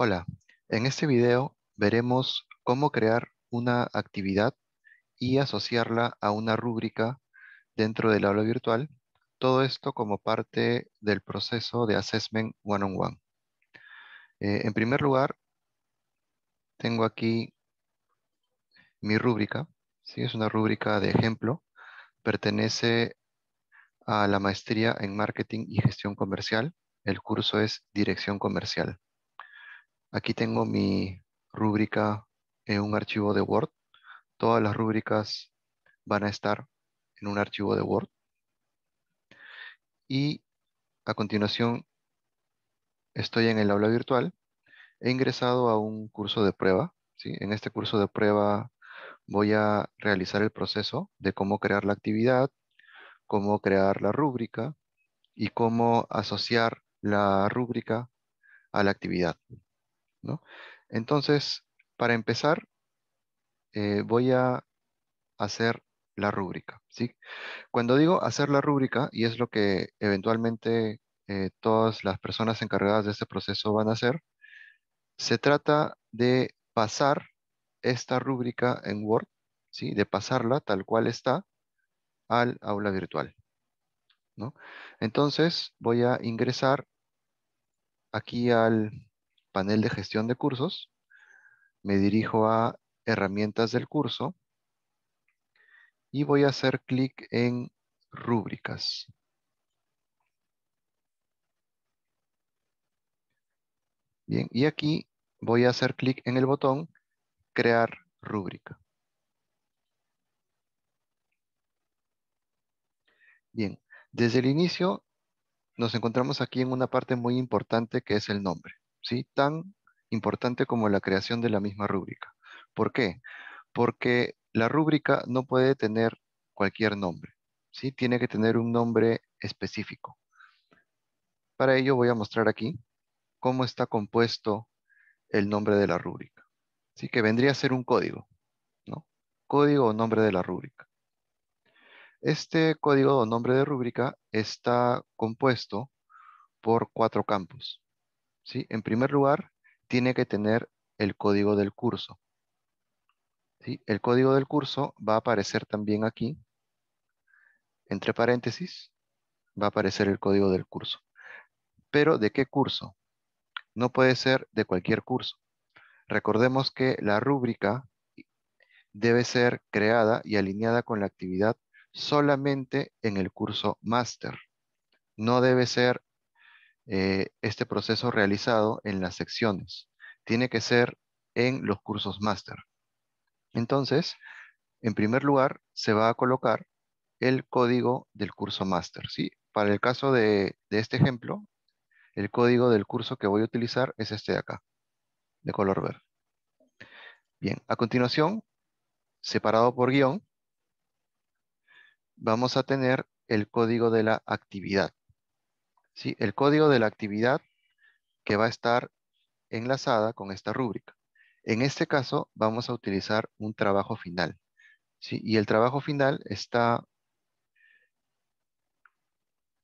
Hola, en este video veremos cómo crear una actividad y asociarla a una rúbrica dentro del aula virtual, todo esto como parte del proceso de assessment one-on-one. Eh, en primer lugar, tengo aquí mi rúbrica, es una rúbrica de ejemplo, pertenece a la maestría en marketing y gestión comercial, el curso es dirección comercial. Aquí tengo mi rúbrica en un archivo de Word. Todas las rúbricas van a estar en un archivo de Word. Y a continuación estoy en el aula virtual. He ingresado a un curso de prueba. En este curso de prueba voy a realizar el proceso de cómo crear la actividad, cómo crear la rúbrica y cómo asociar la rúbrica a la actividad. ¿no? Entonces, para empezar, eh, voy a hacer la rúbrica. Cuando digo hacer la rúbrica, y es lo que eventualmente eh, todas las personas encargadas de este proceso van a hacer, se trata de pasar esta rúbrica en Word, de pasarla tal cual está al aula virtual. Entonces voy a ingresar aquí al panel de gestión de cursos, me dirijo a herramientas del curso y voy a hacer clic en rúbricas. Bien, y aquí voy a hacer clic en el botón crear rúbrica. Bien, desde el inicio nos encontramos aquí en una parte muy importante que es el nombre tan importante como la creación de la misma rúbrica. ¿Por qué? Porque la rúbrica no puede tener cualquier nombre, ¿sí? tiene que tener un nombre específico. Para ello voy a mostrar aquí cómo está compuesto el nombre de la rúbrica. Así Que vendría a ser un código. ¿no? Código o nombre de la rúbrica. Este código o nombre de rúbrica está compuesto por cuatro campos. En primer lugar, tiene que tener el código del curso. El código del curso va a aparecer también aquí, entre paréntesis, va a aparecer el código del curso. Pero, ¿de qué curso? No puede ser de cualquier curso. Recordemos que la rúbrica debe ser creada y alineada con la actividad solamente en el curso máster. No debe ser eh, este proceso realizado en las secciones. Tiene que ser en los cursos máster. Entonces, en primer lugar, se va a colocar el código del curso máster. ¿sí? Para el caso de, de este ejemplo, el código del curso que voy a utilizar es este de acá, de color verde. Bien, a continuación, separado por guión, vamos a tener el código de la actividad el código de la actividad que va a estar enlazada con esta rúbrica. En este caso vamos a utilizar un trabajo final. Y el trabajo final está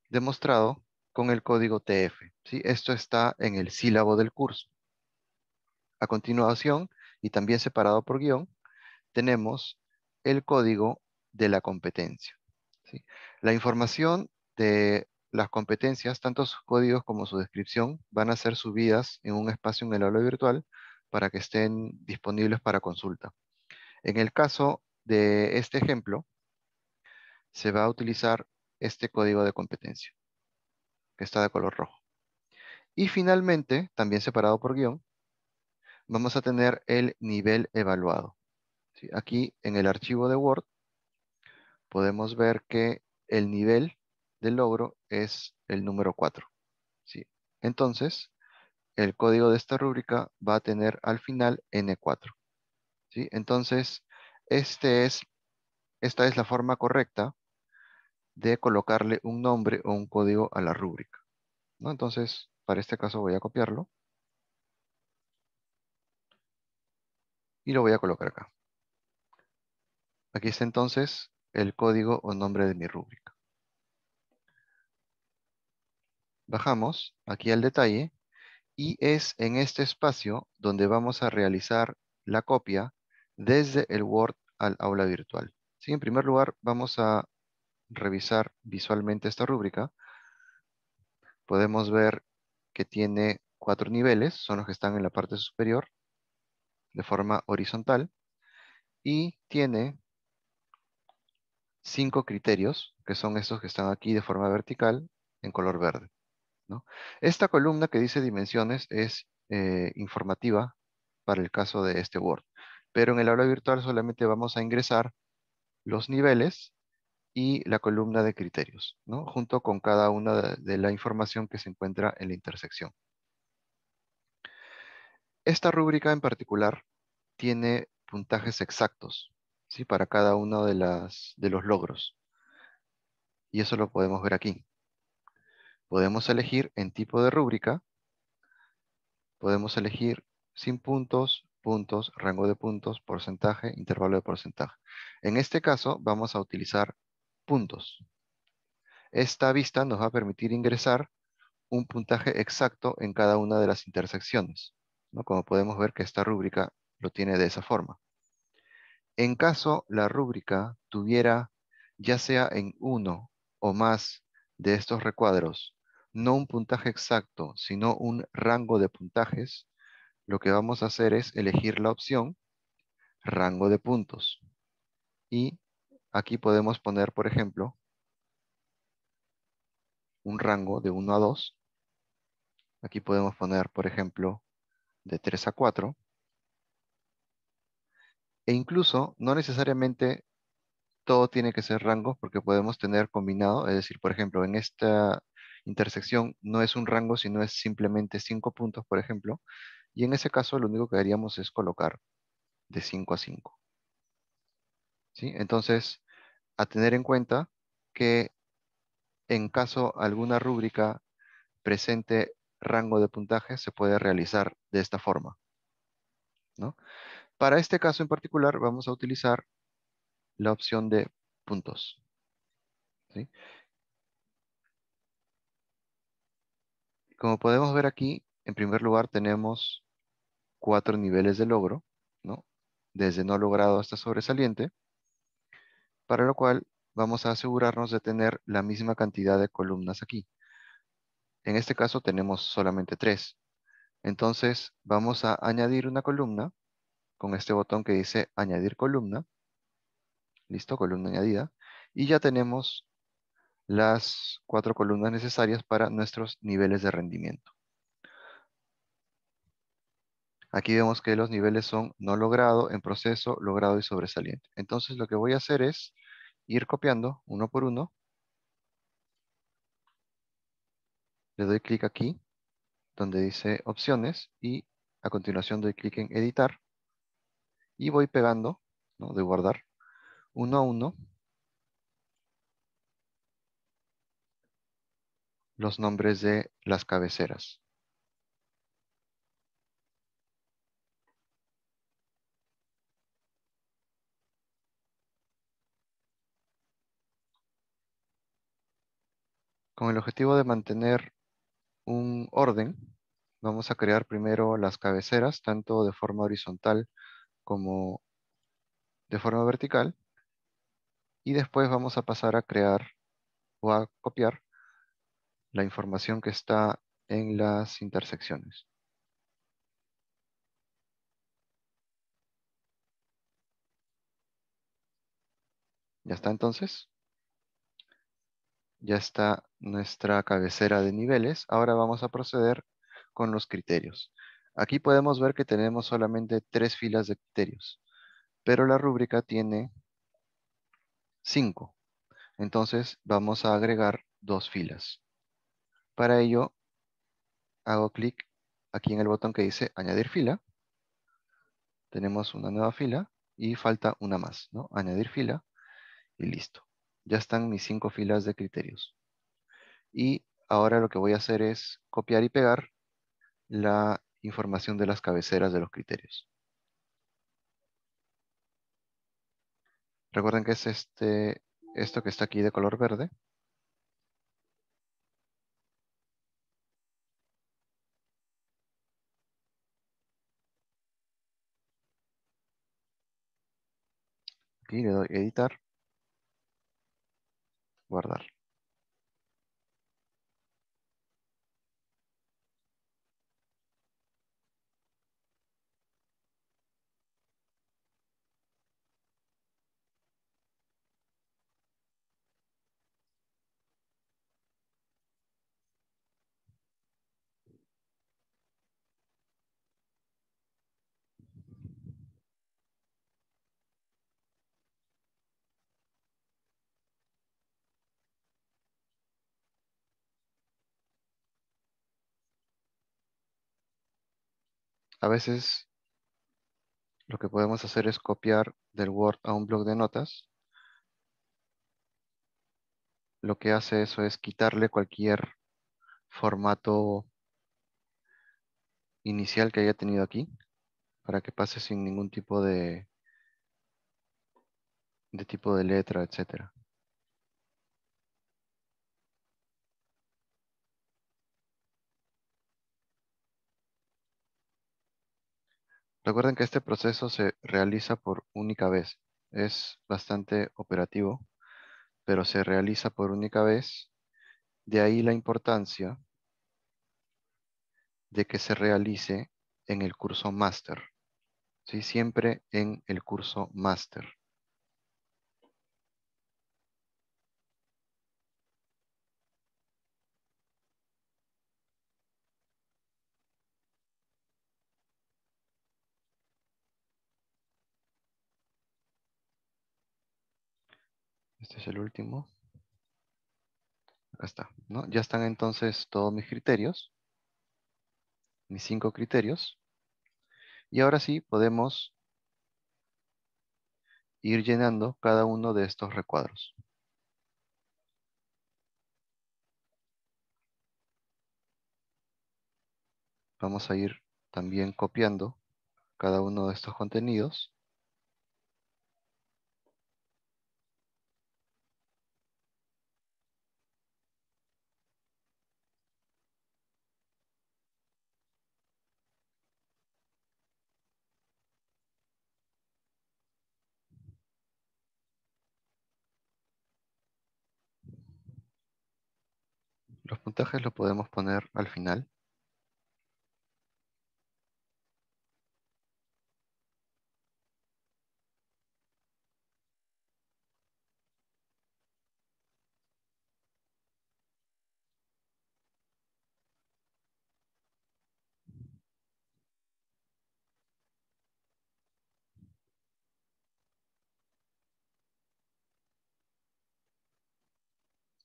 demostrado con el código TF. Esto está en el sílabo del curso. A continuación, y también separado por guión, tenemos el código de la competencia. La información de las competencias, tanto sus códigos como su descripción, van a ser subidas en un espacio en el aula virtual para que estén disponibles para consulta. En el caso de este ejemplo, se va a utilizar este código de competencia, que está de color rojo. Y finalmente, también separado por guión, vamos a tener el nivel evaluado. Aquí en el archivo de Word podemos ver que el nivel del logro es el número 4. ¿sí? Entonces, el código de esta rúbrica va a tener al final N4. ¿sí? Entonces, este es, esta es la forma correcta de colocarle un nombre o un código a la rúbrica. Entonces, para este caso voy a copiarlo. Y lo voy a colocar acá. Aquí está entonces el código o nombre de mi rúbrica. Bajamos aquí al detalle y es en este espacio donde vamos a realizar la copia desde el Word al aula virtual. En primer lugar, vamos a revisar visualmente esta rúbrica. Podemos ver que tiene cuatro niveles, son los que están en la parte superior, de forma horizontal, y tiene cinco criterios, que son estos que están aquí de forma vertical, en color verde. Esta columna que dice dimensiones es eh, informativa para el caso de este Word. Pero en el aula virtual solamente vamos a ingresar los niveles y la columna de criterios, junto con cada una de, la información que se encuentra en la intersección. Esta rúbrica en particular tiene puntajes exactos para cada uno de, las, de los logros. Y eso lo podemos ver aquí. Podemos elegir en tipo de rúbrica, podemos elegir sin puntos, puntos, rango de puntos, porcentaje, intervalo de porcentaje. En este caso vamos a utilizar puntos. Esta vista nos va a permitir ingresar un puntaje exacto en cada una de las intersecciones. Como podemos ver que esta rúbrica lo tiene de esa forma. En caso la rúbrica tuviera ya sea en uno o más de estos recuadros no un puntaje exacto, sino un rango de puntajes, lo que vamos a hacer es elegir la opción rango de puntos. Y aquí podemos poner, por ejemplo, un rango de 1 a 2. Aquí podemos poner, por ejemplo, de 3 a 4. E incluso, no necesariamente todo tiene que ser rangos porque podemos tener combinado, es decir, por ejemplo, en esta intersección no es un rango, sino es simplemente cinco puntos, por ejemplo, y en ese caso lo único que haríamos es colocar de 5 a 5. ¿Sí? Entonces, a tener en cuenta que en caso alguna rúbrica presente rango de puntaje se puede realizar de esta forma. ¿no? Para este caso en particular vamos a utilizar la opción de puntos. ¿sí? Como podemos ver aquí, en primer lugar tenemos cuatro niveles de logro, ¿no? Desde no logrado hasta sobresaliente, para lo cual vamos a asegurarnos de tener la misma cantidad de columnas aquí. En este caso tenemos solamente tres. Entonces vamos a añadir una columna con este botón que dice añadir columna. Listo, columna añadida. Y ya tenemos las cuatro columnas necesarias para nuestros niveles de rendimiento. Aquí vemos que los niveles son no logrado, en proceso, logrado y sobresaliente. Entonces lo que voy a hacer es ir copiando uno por uno. Le doy clic aquí, donde dice opciones, y a continuación doy clic en editar. Y voy pegando, ¿no? de guardar, uno a uno los nombres de las cabeceras. Con el objetivo de mantener un orden, vamos a crear primero las cabeceras, tanto de forma horizontal como de forma vertical. Y después vamos a pasar a crear o a copiar la información que está en las intersecciones. ¿Ya está entonces? Ya está nuestra cabecera de niveles. Ahora vamos a proceder con los criterios. Aquí podemos ver que tenemos solamente tres filas de criterios, pero la rúbrica tiene cinco. Entonces vamos a agregar dos filas. Para ello, hago clic aquí en el botón que dice añadir fila. Tenemos una nueva fila y falta una más, ¿no? Añadir fila y listo. Ya están mis cinco filas de criterios. Y ahora lo que voy a hacer es copiar y pegar la información de las cabeceras de los criterios. Recuerden que es este, esto que está aquí de color verde. Aquí le doy editar, guardar. A veces lo que podemos hacer es copiar del Word a un blog de notas. Lo que hace eso es quitarle cualquier formato inicial que haya tenido aquí para que pase sin ningún tipo de, de tipo de letra, etcétera. Recuerden que este proceso se realiza por única vez. Es bastante operativo, pero se realiza por única vez. De ahí la importancia de que se realice en el curso máster. ¿sí? Siempre en el curso máster. Este es el último. ahí está, ¿no? Ya están entonces todos mis criterios, mis cinco criterios. Y ahora sí podemos ir llenando cada uno de estos recuadros. Vamos a ir también copiando cada uno de estos contenidos. puntajes los podemos poner al final.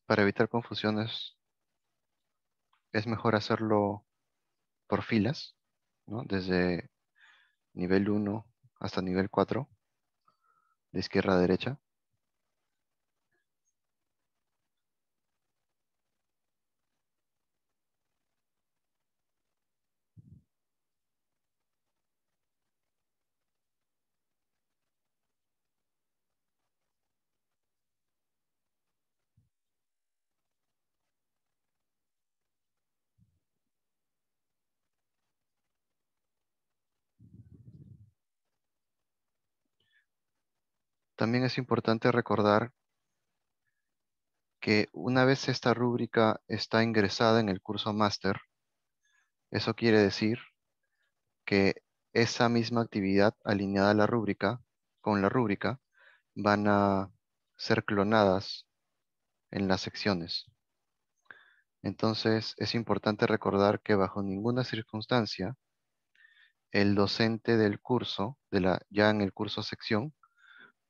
para evitar confusiones es mejor hacerlo por filas, desde nivel 1 hasta nivel 4, de izquierda a derecha. También es importante recordar que una vez esta rúbrica está ingresada en el curso máster, eso quiere decir que esa misma actividad alineada a la rúbrica, con la rúbrica, van a ser clonadas en las secciones. Entonces, es importante recordar que bajo ninguna circunstancia el docente del curso, de la, ya en el curso sección,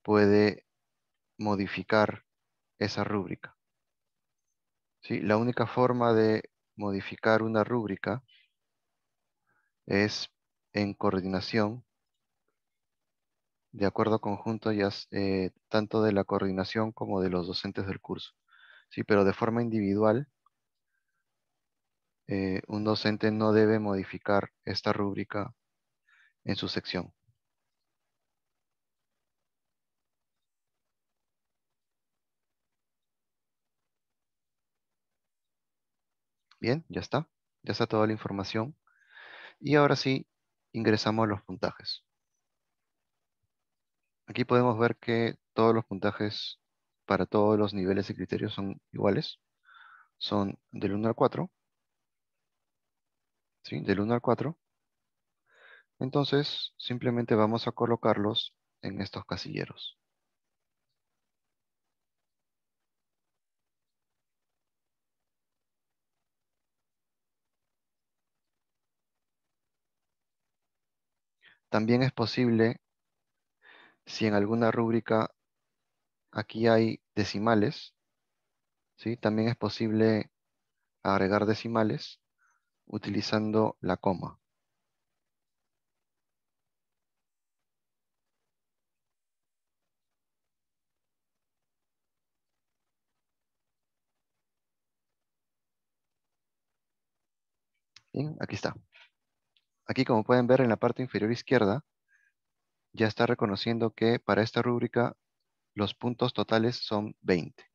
puede modificar esa rúbrica. La única forma de modificar una rúbrica es en coordinación, de acuerdo conjunto ya, eh, tanto de la coordinación como de los docentes del curso. ¿Sí? Pero de forma individual, eh, un docente no debe modificar esta rúbrica en su sección. Bien, ya está. Ya está toda la información. Y ahora sí, ingresamos a los puntajes. Aquí podemos ver que todos los puntajes para todos los niveles y criterios son iguales. Son del 1 al 4. ¿Sí? Del 1 al 4. Entonces, simplemente vamos a colocarlos en estos casilleros. También es posible, si en alguna rúbrica aquí hay decimales, ¿sí? también es posible agregar decimales utilizando la coma. Bien, aquí está. Aquí, como pueden ver en la parte inferior izquierda, ya está reconociendo que para esta rúbrica los puntos totales son 20.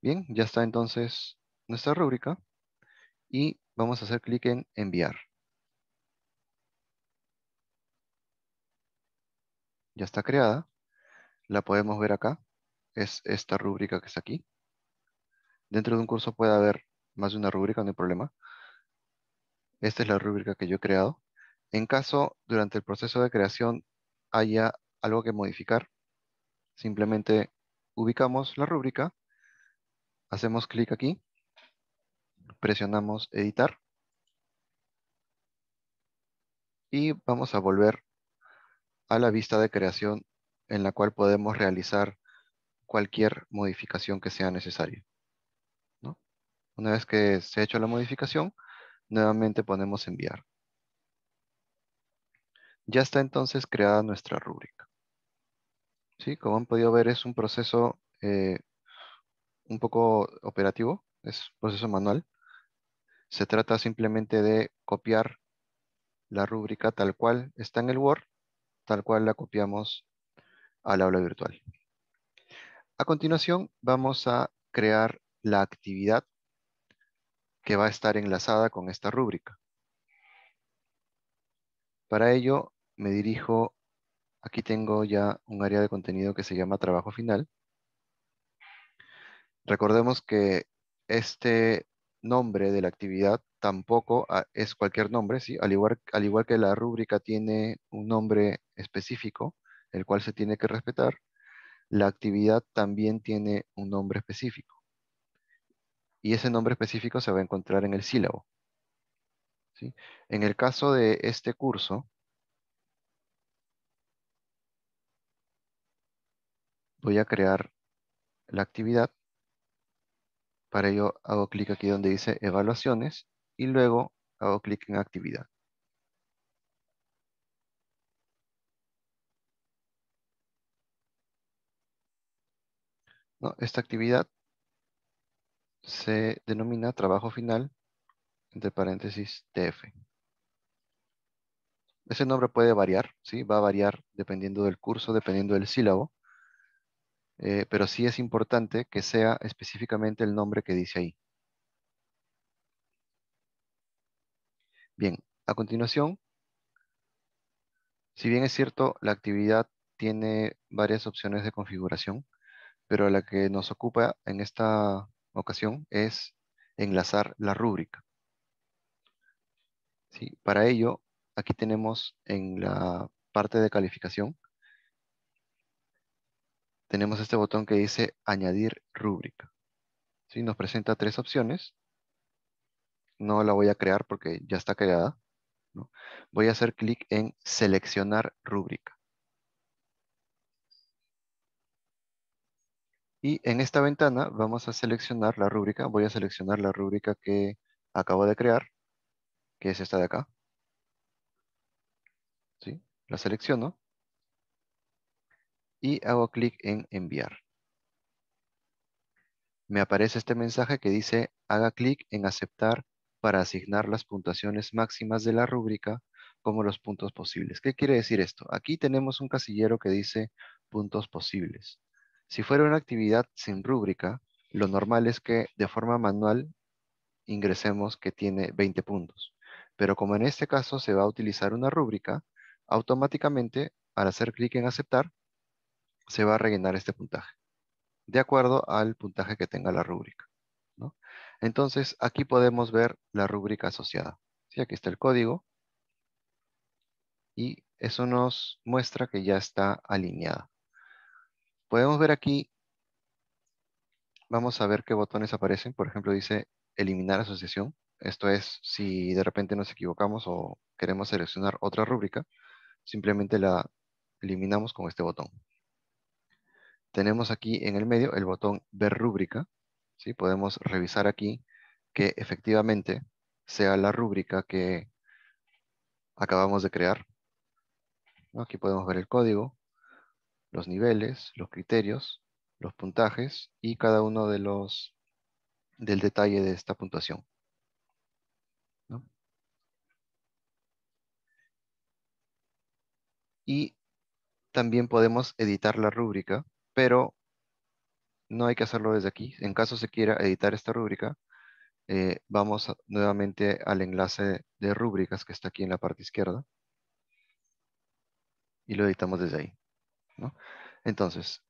Bien, ya está entonces nuestra rúbrica y vamos a hacer clic en enviar. Ya está creada. La podemos ver acá. Es esta rúbrica que está aquí. Dentro de un curso puede haber más de una rúbrica, no hay problema. Esta es la rúbrica que yo he creado. En caso, durante el proceso de creación haya algo que modificar, simplemente ubicamos la rúbrica, hacemos clic aquí, presionamos editar y vamos a volver a la vista de creación en la cual podemos realizar cualquier modificación que sea necesaria. Una vez que se ha hecho la modificación, Nuevamente ponemos enviar. Ya está entonces creada nuestra rúbrica. ¿Sí? Como han podido ver, es un proceso eh, un poco operativo, es un proceso manual. Se trata simplemente de copiar la rúbrica tal cual está en el Word, tal cual la copiamos al aula virtual. A continuación, vamos a crear la actividad que va a estar enlazada con esta rúbrica. Para ello me dirijo, aquí tengo ya un área de contenido que se llama trabajo final. Recordemos que este nombre de la actividad tampoco ah, es cualquier nombre, ¿sí? al, igual, al igual que la rúbrica tiene un nombre específico, el cual se tiene que respetar, la actividad también tiene un nombre específico y ese nombre específico se va a encontrar en el sílabo. En el caso de este curso, voy a crear la actividad. Para ello hago clic aquí donde dice evaluaciones y luego hago clic en actividad. Esta actividad se denomina trabajo final, entre paréntesis, TF. Ese nombre puede variar, ¿sí? va a variar dependiendo del curso, dependiendo del sílabo, eh, pero sí es importante que sea específicamente el nombre que dice ahí. Bien, a continuación, si bien es cierto, la actividad tiene varias opciones de configuración, pero la que nos ocupa en esta ocasión es enlazar la rúbrica. ¿Sí? Para ello, aquí tenemos en la parte de calificación, tenemos este botón que dice añadir rúbrica. ¿Sí? Nos presenta tres opciones. No la voy a crear porque ya está creada. ¿no? Voy a hacer clic en seleccionar rúbrica. Y en esta ventana vamos a seleccionar la rúbrica. Voy a seleccionar la rúbrica que acabo de crear, que es esta de acá. La selecciono. Y hago clic en enviar. Me aparece este mensaje que dice, haga clic en aceptar para asignar las puntuaciones máximas de la rúbrica como los puntos posibles. ¿Qué quiere decir esto? Aquí tenemos un casillero que dice puntos posibles. Si fuera una actividad sin rúbrica, lo normal es que de forma manual ingresemos que tiene 20 puntos. Pero como en este caso se va a utilizar una rúbrica, automáticamente al hacer clic en aceptar, se va a rellenar este puntaje, de acuerdo al puntaje que tenga la rúbrica. Entonces, aquí podemos ver la rúbrica asociada. Aquí está el código. Y eso nos muestra que ya está alineada podemos ver aquí, vamos a ver qué botones aparecen. Por ejemplo, dice eliminar asociación. Esto es, si de repente nos equivocamos o queremos seleccionar otra rúbrica, simplemente la eliminamos con este botón. Tenemos aquí en el medio el botón ver rúbrica. Podemos revisar aquí que efectivamente sea la rúbrica que acabamos de crear. Aquí podemos ver el código, los niveles, los criterios, los puntajes y cada uno de los del detalle de esta puntuación. Y también podemos editar la rúbrica, pero no hay que hacerlo desde aquí. En caso se quiera editar esta rúbrica, eh, vamos nuevamente al enlace de rúbricas que está aquí en la parte izquierda y lo editamos desde ahí. Entonces,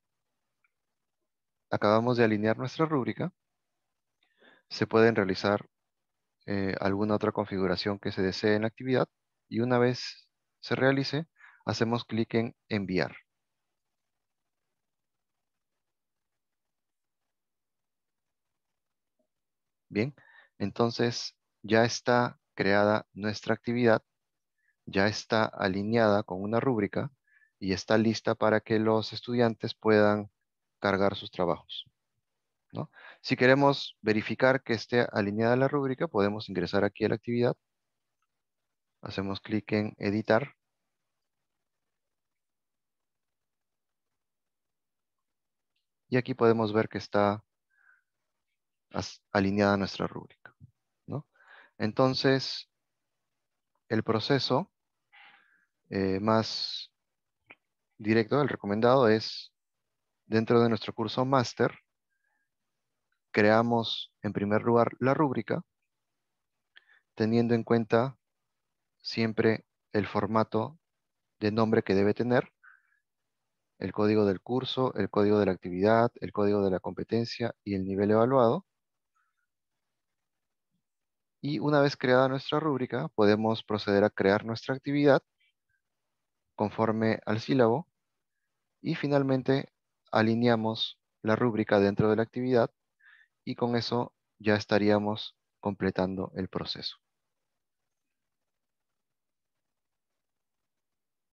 acabamos de alinear nuestra rúbrica. Se pueden realizar eh, alguna otra configuración que se desee en la actividad y una vez se realice, hacemos clic en enviar. Bien, entonces ya está creada nuestra actividad, ya está alineada con una rúbrica y está lista para que los estudiantes puedan cargar sus trabajos. Si queremos verificar que esté alineada la rúbrica, podemos ingresar aquí a la actividad. Hacemos clic en editar. Y aquí podemos ver que está alineada nuestra rúbrica. Entonces, el proceso eh, más directo, el recomendado es dentro de nuestro curso máster, creamos en primer lugar la rúbrica, teniendo en cuenta siempre el formato de nombre que debe tener, el código del curso, el código de la actividad, el código de la competencia y el nivel evaluado. Y una vez creada nuestra rúbrica, podemos proceder a crear nuestra actividad conforme al sílabo y finalmente alineamos la rúbrica dentro de la actividad y con eso ya estaríamos completando el proceso.